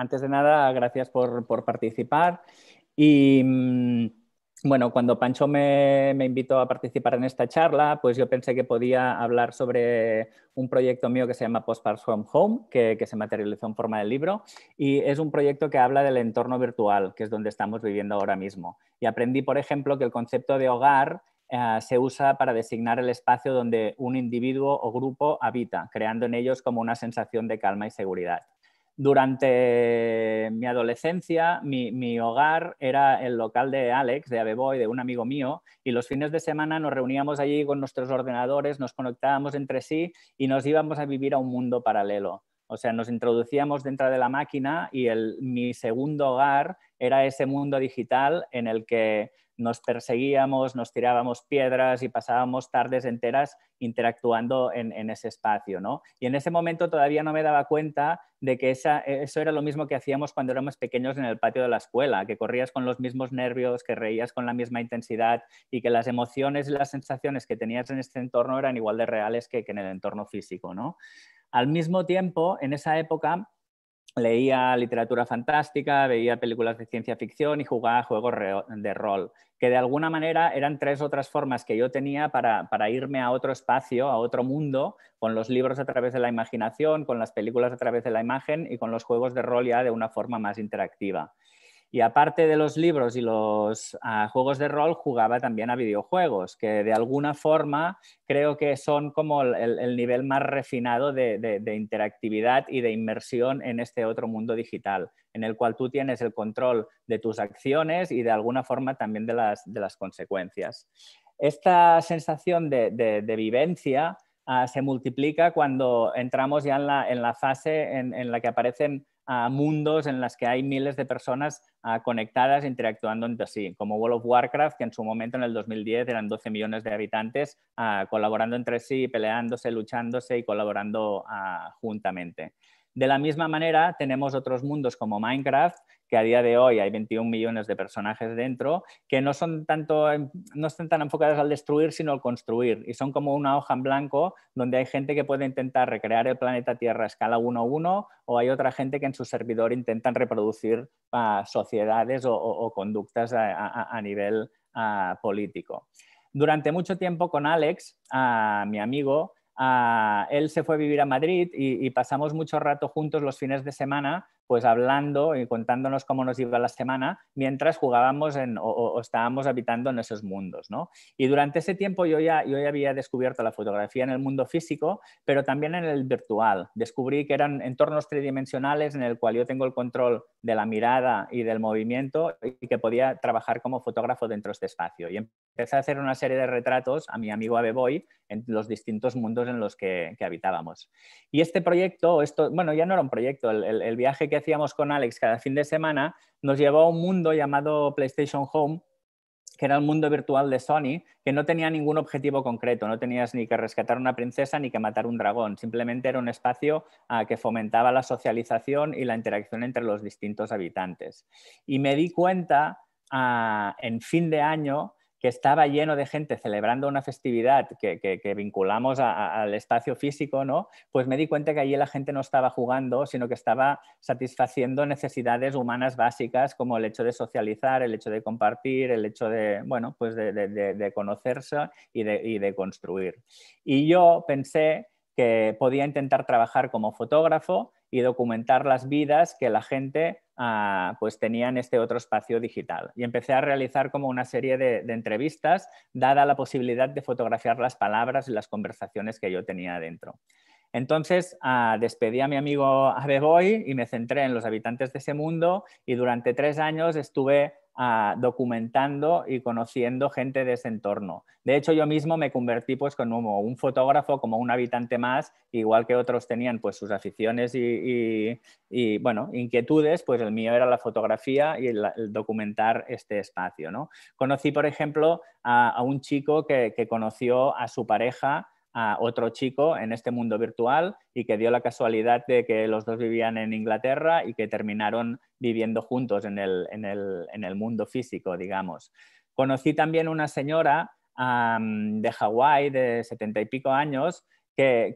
antes de nada, gracias por, participar. Y mm, bueno, cuando Pancho me, invitó a participar en esta charla, pues yo pensé que podía hablar sobre un proyecto mío que se llama Postpart from Home, que, se materializó en forma de libro, y es un proyecto que habla del entorno virtual, que es donde estamos viviendo ahora mismo. Y aprendí, por ejemplo, que el concepto de hogar eh, se usa para designar el espacio donde un individuo o grupo habita, creando en ellos como una sensación de calma y seguridad. Durante mi adolescencia, mi, hogar era el local de Alex, de Aveboy, de un amigo mío, y los fines de semana nos reuníamos allí con nuestros ordenadores, nos conectábamos entre sí y nos íbamos a vivir a un mundo paralelo. O sea, nos introducíamos dentro de la máquina y el, mi segundo hogar era ese mundo digital en el que nos perseguíamos, nos tirábamos piedras y pasábamos tardes enteras interactuando en, ese espacio. ¿no? Y en ese momento todavía no me daba cuenta de que eso era lo mismo que hacíamos cuando éramos pequeños en el patio de la escuela, que corrías con los mismos nervios, que reías con la misma intensidad y que las emociones y las sensaciones que tenías en este entorno eran igual de reales que, que en el entorno físico. ¿no? Al mismo tiempo, en esa época leía literatura fantástica, veía películas de ciencia ficción y jugaba juegos de rol, que de alguna manera eran tres otras formas que yo tenía para, para, irme a otro espacio, a otro mundo, con los libros a través de la imaginación, con las películas a través de la imagen y con los juegos de rol ya de una forma más interactiva. Y aparte de los libros y los ah, juegos de rol, jugaba también a videojuegos, que de alguna forma creo que son como el, nivel más refinado de, interactividad y de inmersión en este otro mundo digital, en el cual tú tienes el control de tus acciones y de alguna forma también de las consecuencias. Esta sensación de, vivencia Ah, se multiplica cuando entramos ya en la, fase en, la que aparecen ah, mundos en las que hay miles de personas ah, conectadas interactuando entre sí, como World of Warcraft, que en su momento en el 2010 eran 12 millones de habitantes colaborando entre sí, peleándose, luchándose y colaborando juntamente. De la misma manera, tenemos otros mundos como Minecraft, que a día de hoy hay 21 millones de personajes dentro, que no, son tanto, em, no están tan enfocados al destruir, sino al construir. Y son como una hoja en blanco donde hay gente que puede intentar recrear el planeta Tierra a escala 1-1 o hay otra gente que en su servidor intentan reproducir ah, sociedades o, conductas a, nivel ah, político. Durante mucho tiempo con Alex, ah, mi amigo, él se fue a vivir a Madrid y, pasamos mucho rato juntos los fines de semana pues hablando y contándonos cómo nos iba la semana mientras jugábamos en, o, estábamos habitando en esos mundos. ¿no? Y durante ese tiempo yo ya, yo había descubierto la fotografía en el mundo físico, pero también en el virtual. Descubrí que eran entornos tridimensionales en el cual yo tengo el control de la mirada y del movimiento y que podía trabajar como fotógrafo dentro de este espacio. Y empecé a hacer una serie de retratos a mi amigo Abeboy en los distintos mundos en los que, habitábamos. Y este proyecto, esto, bueno, ya no era un proyecto, el, el viaje que decíamos con Alex cada fin de semana nos llevó a un mundo llamado PlayStation Home, que era el mundo virtual de Sony, que no tenía ningún objetivo concreto, no tenías ni que rescatar una princesa ni que matar un dragón, simplemente era un espacio ah, que fomentaba la socialización y la interacción entre los distintos habitantes. Y me di cuenta ah, en fin de año que estaba lleno de gente celebrando una festividad que, vinculamos al espacio físico, ¿no? Pues me di cuenta que allí la gente no estaba jugando, sino que estaba satisfaciendo necesidades humanas básicas como el hecho de socializar, el hecho de compartir, el hecho de, bueno, pues de, conocerse y de construir. Y yo pensé que podía intentar trabajar como fotógrafo y documentar las vidas que la gente pues pues tenían este otro espacio digital. Y empecé a realizar como una serie de, entrevistas, dada la posibilidad de fotografiar las palabras y las conversaciones que yo tenía adentro. Entonces ah, despedí a mi amigo Abeboy y me centré en los habitantes de ese mundo y durante tres años estuve Ah, documentando y conociendo gente de ese entorno. De hecho, yo mismo me convertí pues como un fotógrafo, como un habitante más, igual que otros tenían pues sus aficiones y, bueno, inquietudes, pues el mío era la fotografía y el, documentar este espacio, Conocí, por ejemplo, a, un chico que conoció a su pareja a otro chico en este mundo virtual y que dio la casualidad de que los dos vivían en Inglaterra y que terminaron viviendo juntos en el, mundo físico, digamos. Conocí también una señora de Hawái de setenta y pico años que,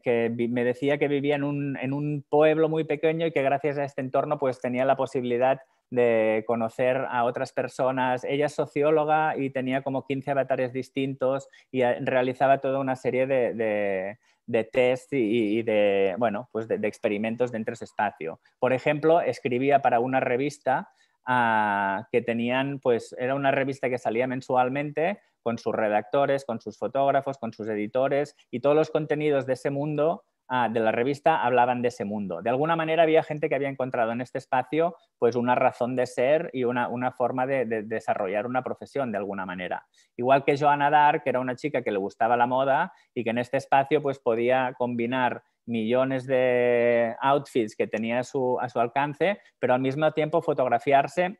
me decía que vivía en un, en un, pueblo muy pequeño y que gracias a este entorno pues tenía la posibilidad de conocer a otras personas. Ella es socióloga y tenía como 15 avatares distintos y eh, realizaba toda una serie de, de, test y, de, bueno, pues de, experimentos dentro de ese espacio. Por ejemplo, escribía para una revista ah, que tenían, pues era una revista que salía mensualmente con sus redactores, con sus fotógrafos, con sus editores y todos los contenidos de ese mundo Ah, de la revista hablaban de ese mundo. De alguna manera había gente que había encontrado en este espacio pues una razón de ser y una, forma de, desarrollar una profesión de alguna manera. Igual que Joana Dar, que era una chica que le gustaba la moda y que en este espacio pues podía combinar millones de outfits que tenía a su, alcance, pero al mismo tiempo fotografiarse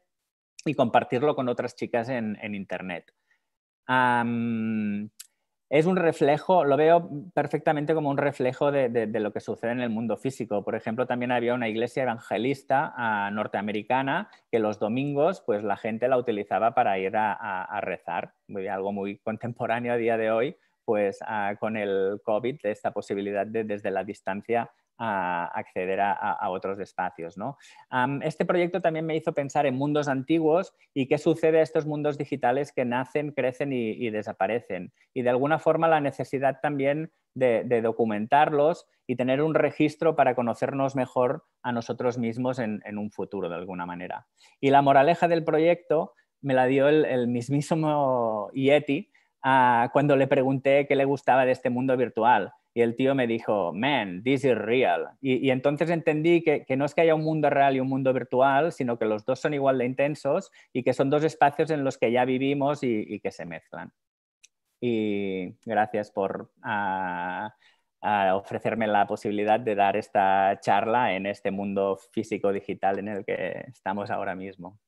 y compartirlo con otras chicas en, Internet es un reflejo, lo veo perfectamente como un reflejo de, lo que sucede en el mundo físico. Por ejemplo, también había una iglesia evangelista ah, norteamericana que los domingos pues la gente la utilizaba para ir a, a rezar, muy, algo muy contemporáneo a día de hoy, pues ah, con el COVID, esta posibilidad de desde la distancia a acceder a, otros espacios. ¿no? este proyecto también me hizo pensar en mundos antiguos y qué sucede a estos mundos digitales que nacen, crecen y, desaparecen. Y de alguna forma la necesidad también de, documentarlos y tener un registro para conocernos mejor a nosotros mismos en, un futuro, de alguna manera. Y la moraleja del proyecto me la dio el, el mismísimo Yeti, cuando le pregunté qué le gustaba de este mundo virtual. Y el tío me dijo, man, this is real. Y, entonces entendí que, no es que haya un mundo real y un mundo virtual, sino que los dos son igual de intensos y que son dos espacios en los que ya vivimos y, que se mezclan. Y gracias por ah, ah, ofrecerme la posibilidad de dar esta charla en este mundo físico digital en el que estamos ahora mismo.